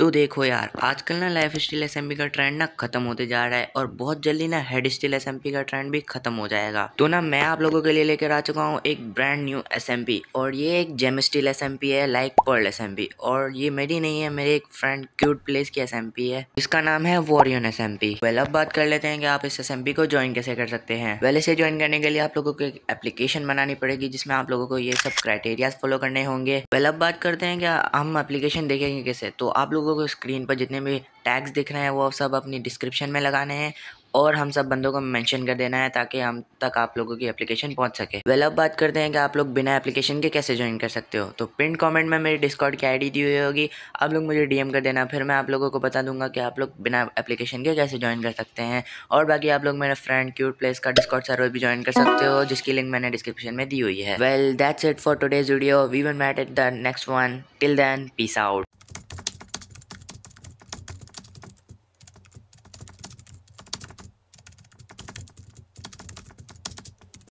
तो देखो यार आजकल ना लाइफ स्टील एस का ट्रेंड ना खत्म होते जा रहा है और बहुत जल्दी ना हेड स्टील एस का ट्रेंड भी खत्म हो जाएगा तो ना मैं आप लोगों के लिए लेकर आ चुका हूँ एक ब्रांड न्यू एस और ये एक जेम स्टील एस है लाइक पर्ल एस और ये मेरी नहीं है मेरे एक फ्रेंड क्यूट प्लेस की एस है जिसका नाम है वॉरियन एसएमपी वेल अब बात कर लेते हैं कि आप इस एस को ज्वाइन कैसे कर सकते हैं वेल इसे ज्वाइन करने के लिए आप लोगों को एक एप्लीकेशन बनानी पड़ेगी जिसमें आप लोगों को ये सब क्राइटेरियाज फॉलो करने होंगे वेल अब बात करते हैं कि हम एप्लीकेशन देखेंगे कैसे तो आप लोगों लोगों को स्क्रीन पर जितने भी टैग्स दिख रहे हैं वो सब अपनी डिस्क्रिप्शन में लगाने हैं और हम सब बंदों को मेंशन कर देना है ताकि हम तक आप लोगों की एप्लीकेशन पहुंच सके वेल अब बात करते हैं कि आप लोग बिना एप्लीकेशन के कैसे ज्वाइन कर सकते हो तो प्रिंट कमेंट में मेरी डिस्कॉर्ड की आईडी दी हुई होगी आप लोग मुझे डीएम कर देना फिर मैं आप लोगों को बता दूंगा कि आप लोग बिना एप्लीकेशन के कैसे ज्वाइन कर सकते हैं और बाकी आप लोग मेरा फ्रेंड क्यूट प्लेस का डिस्कॉर्ड सर्वर भी ज्वाइन कर सकते हो जिसकी लिंक मैंने डिस्क्रिप्शन में दी हुई है well that's it for today's video we will meet in the next one till then peace out